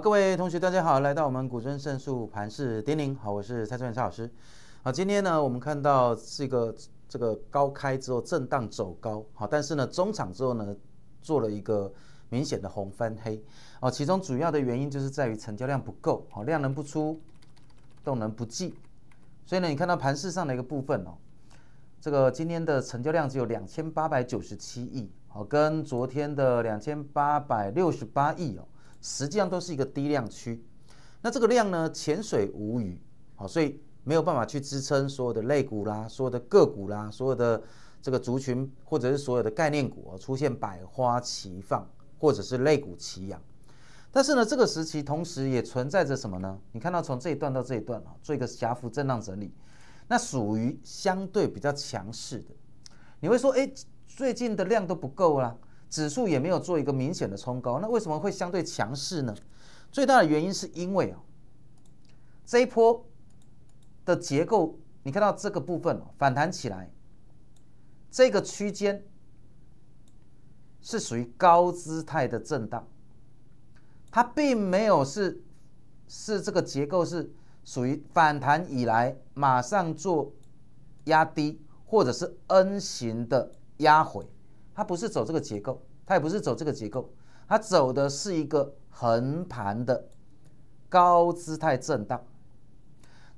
各位同学，大家好，来到我们古尊胜诉盘市丁点。好，我是蔡志远蔡老师。好，今天呢，我们看到是一个这个高开之后震荡走高。好，但是呢，中场之后呢，做了一个明显的红翻黑。哦，其中主要的原因就是在于成交量不够。好，量能不出，动能不济。所以呢，你看到盘市上的一个部分哦，这个今天的成交量只有两千八百九十七亿。好，跟昨天的两千八百六十八亿哦。实际上都是一个低量区，那这个量呢，潜水无鱼，好，所以没有办法去支撑所有的类股啦，所有的个股啦，所有的这个族群，或者是所有的概念股出现百花齐放，或者是类股齐扬。但是呢，这个时期同时也存在着什么呢？你看到从这一段到这一段啊，做一个狭幅震荡整理，那属于相对比较强势的。你会说，哎，最近的量都不够啊。指数也没有做一个明显的冲高，那为什么会相对强势呢？最大的原因是因为哦，这一波的结构，你看到这个部分反弹起来，这个区间是属于高姿态的震荡，它并没有是是这个结构是属于反弹以来马上做压低，或者是 N 型的压回。它不是走这个结构，它也不是走这个结构，它走的是一个横盘的高姿态震荡。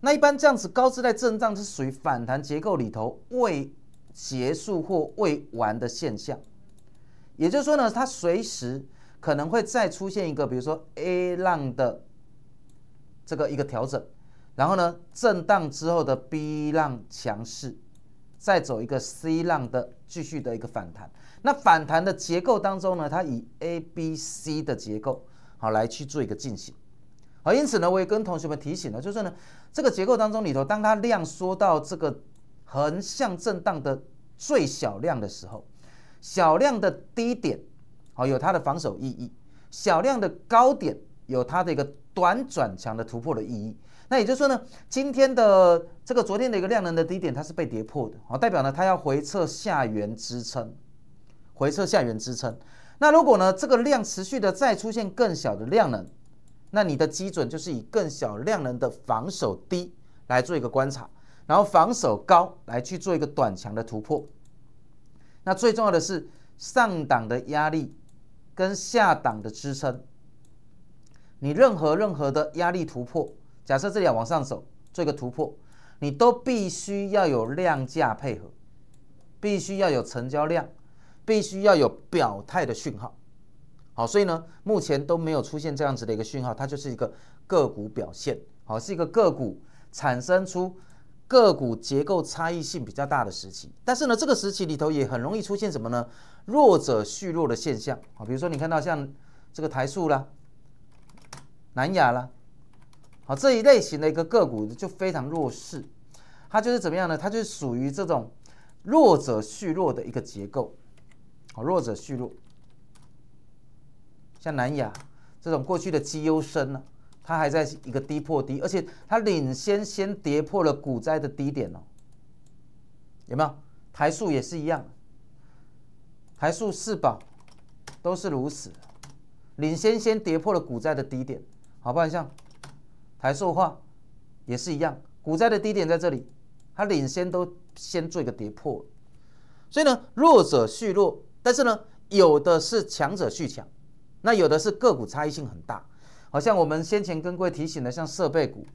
那一般这样子高姿态震荡是属于反弹结构里头未结束或未完的现象，也就是说呢，它随时可能会再出现一个，比如说 A 浪的这个一个调整，然后呢震荡之后的 B 浪强势。再走一个 C 浪的继续的一个反弹，那反弹的结构当中呢，它以 A B C 的结构好来去做一个进行，好，因此呢，我也跟同学们提醒了，就是呢，这个结构当中里头，当它量缩到这个横向震荡的最小量的时候，小量的低点，好有它的防守意义，小量的高点有它的一个。短转强的突破的意义，那也就是说呢，今天的这个昨天的一个量能的低点，它是被跌破的，好代表呢它要回撤下缘支撑，回撤下缘支撑。那如果呢这个量持续的再出现更小的量能，那你的基准就是以更小量能的防守低来做一个观察，然后防守高来去做一个短强的突破。那最重要的是上档的压力跟下档的支撑。你任何任何的压力突破，假设这里要往上走，做一个突破，你都必须要有量价配合，必须要有成交量，必须要有表态的讯号。好，所以呢，目前都没有出现这样子的一个讯号，它就是一个个股表现，好，是一个个股产生出个股结构差异性比较大的时期。但是呢，这个时期里头也很容易出现什么呢？弱者蓄弱的现象啊，比如说你看到像这个台塑啦。南亚啦，好，这一类型的一个个股就非常弱势，它就是怎么样呢？它就是属于这种弱者续弱的一个结构，好，弱者续弱。像南亚这种过去的绩优生呢，它还在一个低破低，而且它领先先跌破了股灾的低点哦，有没有？台塑也是一样，台塑四宝都是如此，领先先跌破了股灾的低点。好不好像台塑化也是一样，股灾的低点在这里，它领先都先做一个跌破，所以呢，弱者续弱，但是呢，有的是强者续强，那有的是个股差异性很大，好像我们先前跟各位提醒的，像设备股，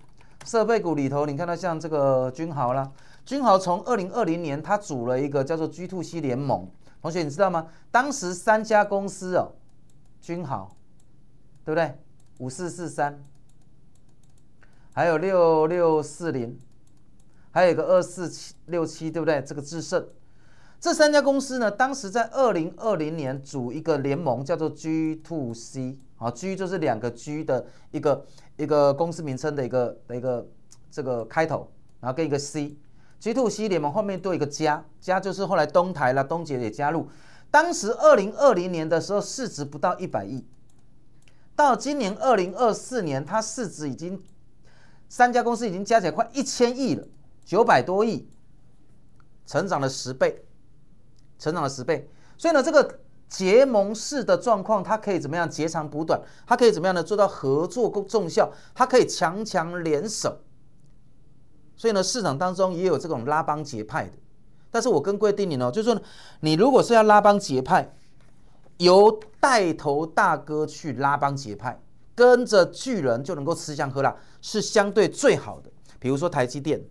设备股里头，你看到像这个君豪啦，君豪从二零二零年，它组了一个叫做 G Two C 联盟，同学你知道吗？当时三家公司哦，君豪，对不对？五四四三，还有六六四零，还有一个二四七六七，对不对？这个智胜，这三家公司呢，当时在二零二零年组一个联盟，叫做 G Two C 啊，G 就是两个 G 的一个一个公司名称的一个的一个这个开头，然后跟一个 C，G Two C 联盟后面多一个加，加就是后来东台了东杰也加入，当时二零二零年的时候市值不到一百亿。到今年二零二四年，它市值已经三家公司已经加起来快一千亿了，九百多亿，成长了十倍，成长了十倍。所以呢，这个结盟式的状况，它可以怎么样？截长补短，它可以怎么样呢？做到合作共众效，它可以强强联手。所以呢，市场当中也有这种拉帮结派的，但是我跟规定你呢，就是说，你如果是要拉帮结派。由带头大哥去拉帮结派，跟着巨人就能够吃香喝辣，是相对最好的。比如说台积电，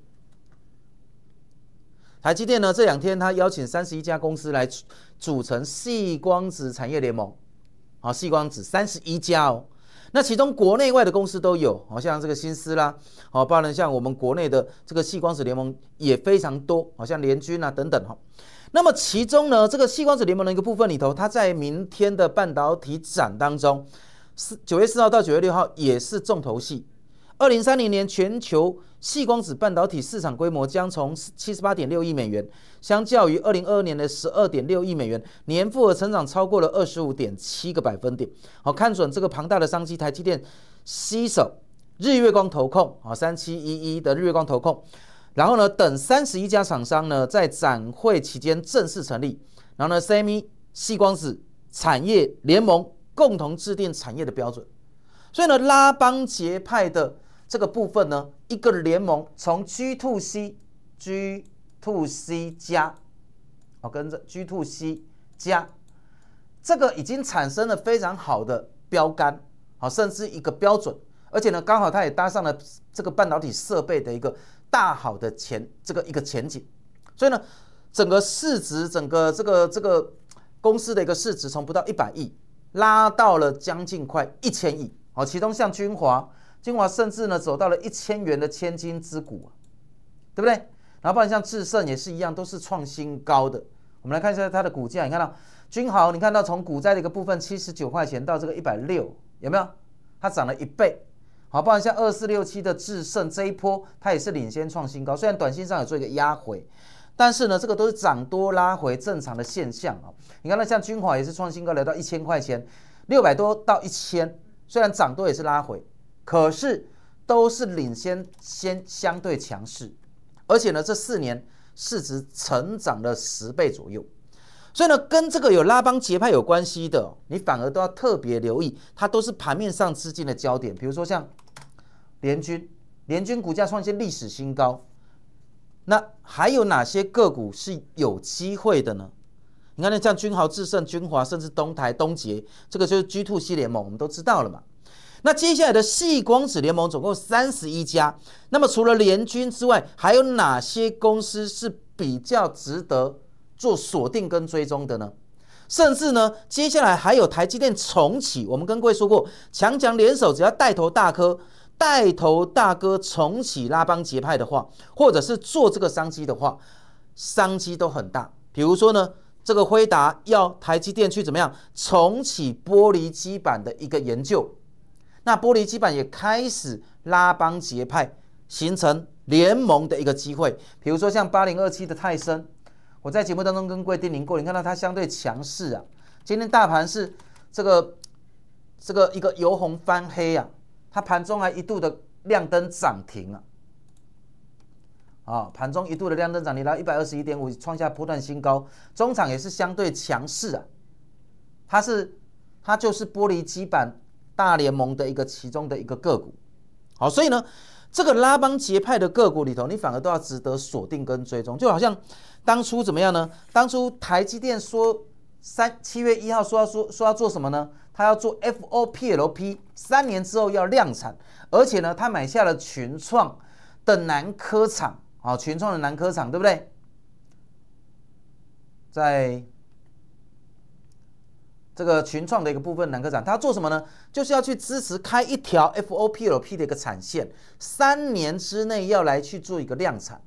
台积电呢这两天他邀请三十一家公司来组成细光子产业联盟，啊，细光子三十一家哦，那其中国内外的公司都有，好像这个新思啦，好，包括像我们国内的这个细光子联盟也非常多，好像联军啊等等哈。那么其中呢，这个细光子联盟的一个部分里头，它在明天的半导体展当中，四九月四号到九月六号也是重头戏。二零三零年全球细光子半导体市场规模将从七十八点六亿美元，相较于二零二二年的十二点六亿美元，年复合成长超过了二十五点七个百分点。好，看准这个庞大的商机，台积电吸手，日月光投控啊，三七一一的日月光投控。然后呢，等三十一家厂商呢在展会期间正式成立，然后呢，semi 细光子产业联盟共同制定产业的标准。所以呢，拉帮结派的这个部分呢，一个联盟从 G to C，G to C 加，哦，跟着 G to C 加，这个已经产生了非常好的标杆，好，甚至一个标准。而且呢，刚好它也搭上了这个半导体设备的一个。大好的前这个一个前景，所以呢，整个市值整个这个这个公司的一个市值从不到一百亿拉到了将近快一千亿，好，其中像君华，君华甚至呢走到了一千元的千金之股，对不对？然后包括像智胜也是一样，都是创新高的。我们来看一下它的股价，你看到君豪，你看到从股债的一个部分七十九块钱到这个一百六，有没有？它涨了一倍。好，不然像二四六七的智胜这一波，它也是领先创新高。虽然短线上有做一个压回，但是呢，这个都是涨多拉回正常的现象啊。你看，那像军华也是创新高，来到一千块钱，六百多到一千，虽然涨多也是拉回，可是都是领先先相对强势，而且呢，这四年市值成长了十倍左右。所以呢，跟这个有拉帮结派有关系的，你反而都要特别留意，它都是盘面上资金的焦点。比如说像。联军，联军股价创一些历史新高。那还有哪些个股是有机会的呢？你看，像君豪、智胜、军华，甚至东台、东杰，这个就是 G Two 系联盟，我们都知道了嘛。那接下来的细光子联盟总共三十一家。那么除了联军之外，还有哪些公司是比较值得做锁定跟追踪的呢？甚至呢，接下来还有台积电重启。我们跟各位说过，强强联手，只要带头大科。带头大哥重启拉帮结派的话，或者是做这个商机的话，商机都很大。比如说呢，这个辉达要台积电去怎么样重启玻璃基板的一个研究，那玻璃基板也开始拉帮结派，形成联盟的一个机会。比如说像八零二七的泰森，我在节目当中跟位电林过，你看到它相对强势啊。今天大盘是这个这个一个由红翻黑啊。它盘中还一度的亮灯涨停了，啊，盘中一度的亮灯涨，然拉一百二十一点五，创下波段新高，中场也是相对强势啊，它是它就是玻璃基板大联盟的一个其中的一个个股，好，所以呢，这个拉帮结派的个股里头，你反而都要值得锁定跟追踪，就好像当初怎么样呢？当初台积电说。三七月一号说要说说要做什么呢？他要做 FOPLP，三年之后要量产，而且呢，他买下了群创的南科厂，啊，群创的南科厂，对不对？在这个群创的一个部分南科厂，他要做什么呢？就是要去支持开一条 FOPLP 的一个产线，三年之内要来去做一个量产，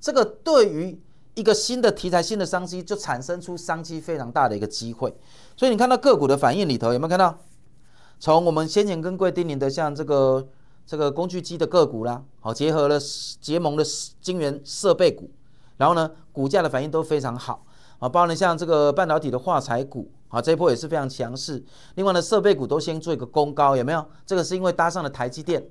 这个对于。一个新的题材、新的商机就产生出商机非常大的一个机会，所以你看到个股的反应里头有没有看到？从我们先前跟贵丁宁的像这个这个工具机的个股啦，好，结合了结盟的晶圆设备股，然后呢股价的反应都非常好啊，包括像这个半导体的化材股啊，这一波也是非常强势。另外呢，设备股都先做一个攻高，有没有？这个是因为搭上了台积电，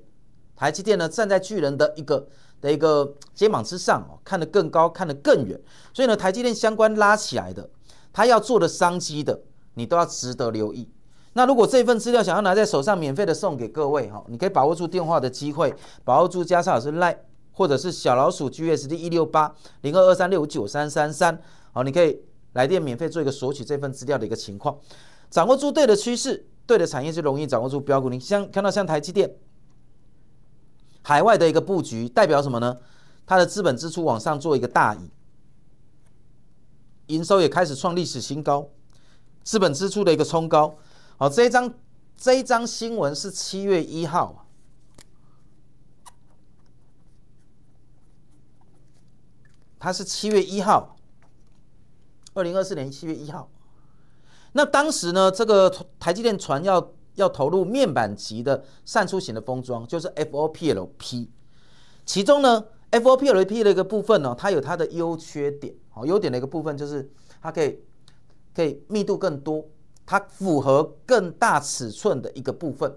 台积电呢站在巨人的一个。的一个肩膀之上哦，看得更高，看得更远，所以呢，台积电相关拉起来的，它要做的商机的，你都要值得留意。那如果这份资料想要拿在手上，免费的送给各位哈，你可以把握住电话的机会，把握住加上老师 line 或者是小老鼠 GSD 一六八零二二三六九三三三，好，你可以来电免费做一个索取这份资料的一个情况，掌握住对的趋势，对的产业就容易掌握住标股。你像看到像台积电。海外的一个布局代表什么呢？它的资本支出往上做一个大引，营收也开始创历史新高，资本支出的一个冲高。好，这一张这一张新闻是七月一号，它是七月一号，二零二四年七月一号。那当时呢，这个台积电传要。要投入面板级的散出型的封装，就是 F O P L P。其中呢，F O P L P 的一个部分呢，它有它的优缺点。好，优点的一个部分就是它可以可以密度更多，它符合更大尺寸的一个部分，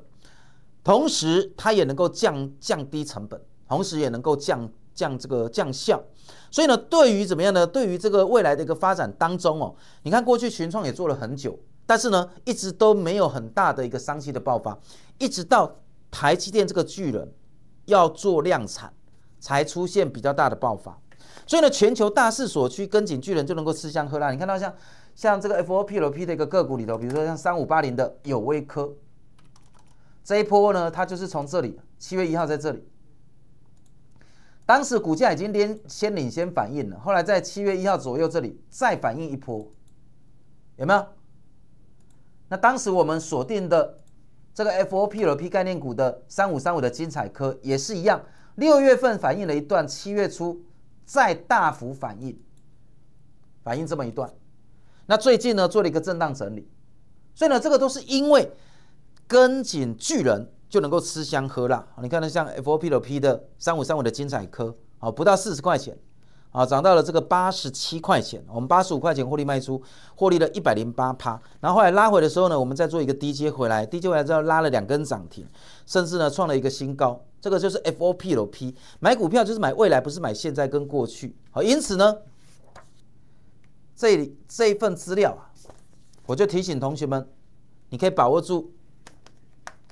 同时它也能够降降低成本，同时也能够降降这个降效。所以呢，对于怎么样呢？对于这个未来的一个发展当中哦，你看过去群创也做了很久。但是呢，一直都没有很大的一个商机的爆发，一直到台积电这个巨人要做量产，才出现比较大的爆发。所以呢，全球大势所趋，跟紧巨人就能够吃香喝辣。你看到像像这个 FOPOP 的一个个股里头，比如说像三五八零的有威科这一波呢，它就是从这里七月一号在这里，当时股价已经连先领先反应了，后来在七月一号左右这里再反应一波，有没有？那当时我们锁定的这个 FOPLP 概念股的三五三五的精彩科也是一样，六月份反映了一段，七月初再大幅反映，反映这么一段。那最近呢，做了一个震荡整理，所以呢，这个都是因为跟紧巨人就能够吃香喝辣。你看呢，像 FOPLP 的三五三五的精彩科，啊，不到四十块钱。啊，涨到了这个八十七块钱，我们八十五块钱获利卖出，获利了一百零八趴。然后后来拉回的时候呢，我们再做一个低接回来，低接回来之后拉了两根涨停，甚至呢创了一个新高。这个就是 FOP 了 P，买股票就是买未来，不是买现在跟过去。好，因此呢，这里这一份资料啊，我就提醒同学们，你可以把握住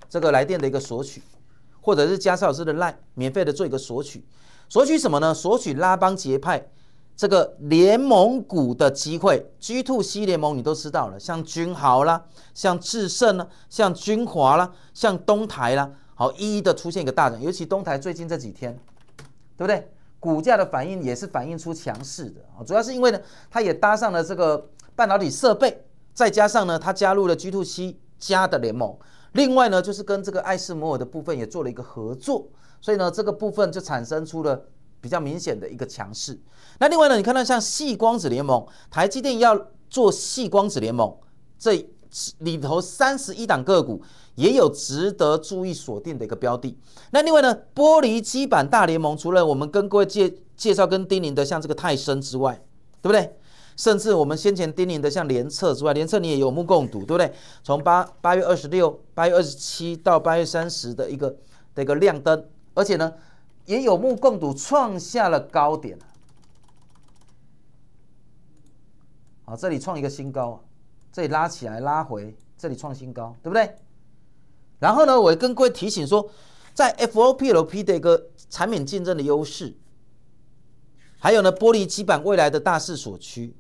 这个来电的一个索取，或者是加石老师的 line，免费的做一个索取。索取什么呢？索取拉帮结派这个联盟股的机会。G Two C 联盟你都知道了，像君豪啦，像智胜啦，像君华啦，像东台啦，好，一一的出现一个大涨。尤其东台最近这几天，对不对？股价的反应也是反映出强势的啊。主要是因为呢，它也搭上了这个半导体设备，再加上呢，它加入了 G Two C 加的联盟。另外呢，就是跟这个爱斯摩尔的部分也做了一个合作。所以呢，这个部分就产生出了比较明显的一个强势。那另外呢，你看到像细光子联盟，台积电要做细光子联盟，这里头三十一档个股也有值得注意锁定的一个标的。那另外呢，玻璃基板大联盟，除了我们跟各位介介绍跟丁宁的像这个泰森之外，对不对？甚至我们先前丁宁的像联测之外，联测你也有目共睹，对不对？从八八月二十六、八月二十七到八月三十的一个的一个亮灯。而且呢，也有目共睹，创下了高点了。啊，这里创一个新高啊，这里拉起来，拉回，这里创新高，对不对？然后呢，我跟各位提醒说，在 FOP、l p 的一个产品竞争的优势，还有呢，玻璃基板未来的大势所趋，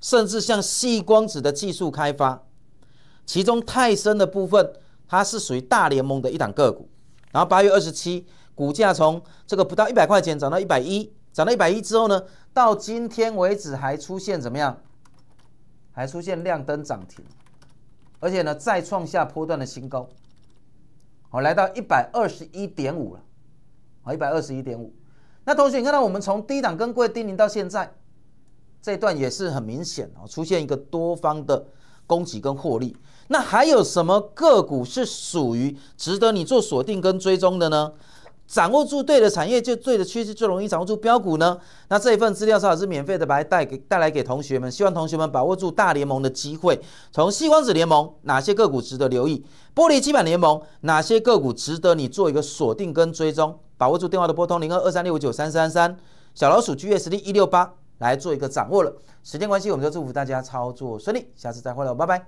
甚至像细光子的技术开发，其中泰森的部分，它是属于大联盟的一档个股。然后八月二十七，股价从这个不到一百块钱涨到一百一，涨到一百一之后呢，到今天为止还出现怎么样？还出现亮灯涨停，而且呢再创下波段的新高，哦，来到一百二十一点五了，啊一百二十一点五。那同学，你看到我们从低档跟贵低零到现在，这段也是很明显哦，出现一个多方的。供给跟获利，那还有什么个股是属于值得你做锁定跟追踪的呢？掌握住对的产业，就对的趋势最容易掌握住标股呢？那这一份资料到底是免费的，把它带给带来给同学们，希望同学们把握住大联盟的机会。从西光子联盟哪些个股值得留意？玻璃基板联盟哪些个股值得你做一个锁定跟追踪？把握住电话的拨通零二二三六五九三三三，小老鼠 G S D 一六八。来做一个掌握了，时间关系，我们就祝福大家操作顺利，下次再会喽，拜拜。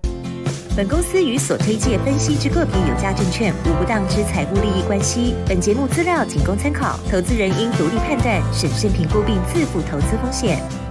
本公司与所推介分析之个别有价证券无不当之财务利益关系，本节目资料仅供参考，投资人应独立判断、审慎评估并自负投资风险。